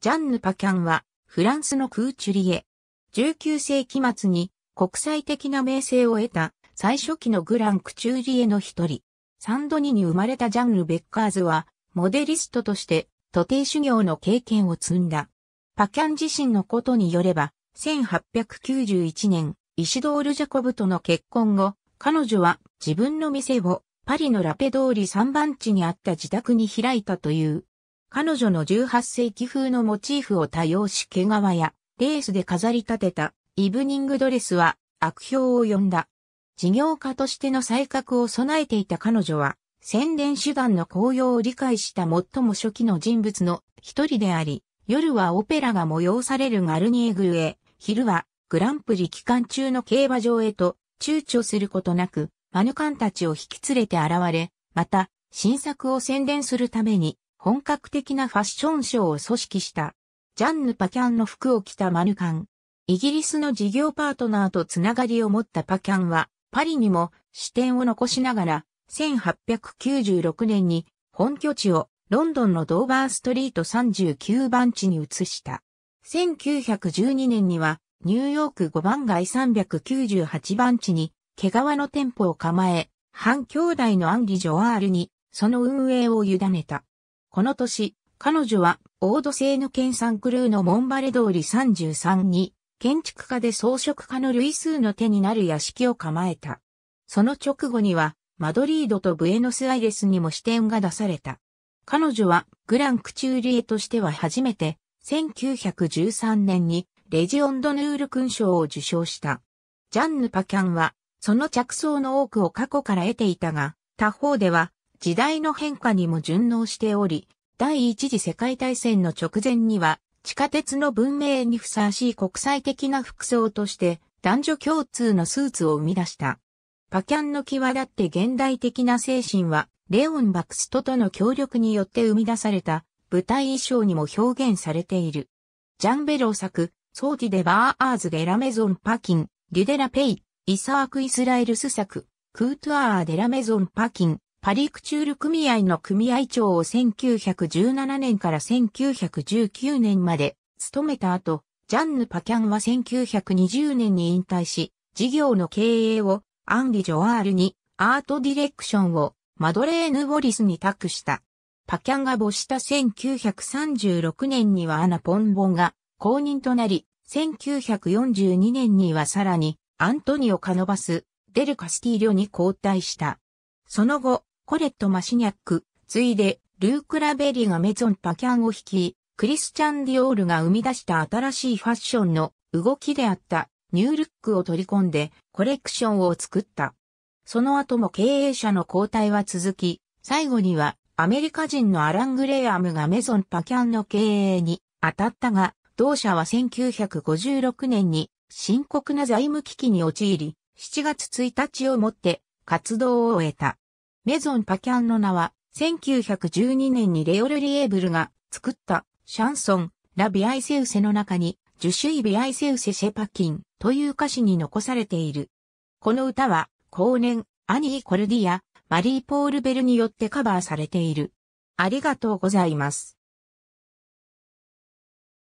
ジャンヌ・パキャンは、フランスのクーチュリエ。19世紀末に国際的な名声を得た最初期のグラン・クチューリエの一人。サンドニに生まれたジャンヌ・ベッカーズは、モデリストとして徒弟修行の経験を積んだ。パキャン自身のことによれば、1891年、イシドール・ジャコブとの結婚後、彼女は自分の店をパリのラペ通り3番地にあった自宅に開いたという。彼女の18世紀風のモチーフを多用し毛皮やレースで飾り立てたイブニングドレスは悪評を呼んだ。事業家としての才覚を備えていた彼女は宣伝手段の効用を理解した最も初期の人物の一人であり、夜はオペラが催されるガルニエグルへ、昼はグランプリ期間中の競馬場へと躊躇することなく、マヌカンたちを引き連れて現れ、また、新作を宣伝するために、本格的なファッションショーを組織した。ジャンヌ・パキャンの服を着たマヌカン。イギリスの事業パートナーとつながりを持ったパキャンは、パリにも視点を残しながら、1896年に本拠地をロンドンのドーバーストリート39番地に移した。1912年にはニューヨーク5番街398番地に毛皮の店舗を構え、半兄弟のアンリ・ジョアールにその運営を委ねた。この年、彼女は、オード製の県産クルーのモンバレ通り33に、建築家で装飾家の類数の手になる屋敷を構えた。その直後には、マドリードとブエノスアイレスにも支店が出された。彼女は、グランクチューリエとしては初めて、1913年に、レジオンドヌール勲章を受賞した。ジャンヌ・パキャンは、その着想の多くを過去から得ていたが、他方では、時代の変化にも順応しており、第一次世界大戦の直前には、地下鉄の文明にふさわしい国際的な服装として、男女共通のスーツを生み出した。パキャンの際立って現代的な精神は、レオン・バクストとの協力によって生み出された舞台衣装にも表現されている。ジャンベロー作、ソーティデ・バーアーズ・デ・ラメゾン・パキン、デュデラ・ペイ、イサーク・イスラエルス作、クートアー・デ・ラメゾン・パキン、パリクチュール組合の組合長を1917年から1919年まで務めた後、ジャンヌ・パキャンは1920年に引退し、事業の経営をアンリ・ジョアールにアートディレクションをマドレーヌ・ボリスに託した。パキャンが没した1936年にはアナ・ポンボンが公認となり、1942年にはさらにアントニオ・カノバス、デル・カスティーリョに交代した。その後、コレット・マシニャック、ついで、ルーク・ラベリがメゾン・パキャンを率い、クリスチャン・ディオールが生み出した新しいファッションの動きであったニュールックを取り込んでコレクションを作った。その後も経営者の交代は続き、最後にはアメリカ人のアラン・グレアムがメゾン・パキャンの経営に当たったが、同社は1956年に深刻な財務危機に陥り、7月1日をもって活動を終えた。メゾン・パキャンの名は、1912年にレオル・リエーブルが作ったシャンソン、ラ・ビアイセウセの中に、ジュシュイ・ビアイセウセ・シェパキンという歌詞に残されている。この歌は、後年、アニー・コルディア、マリー・ポール・ベルによってカバーされている。ありがとうございます。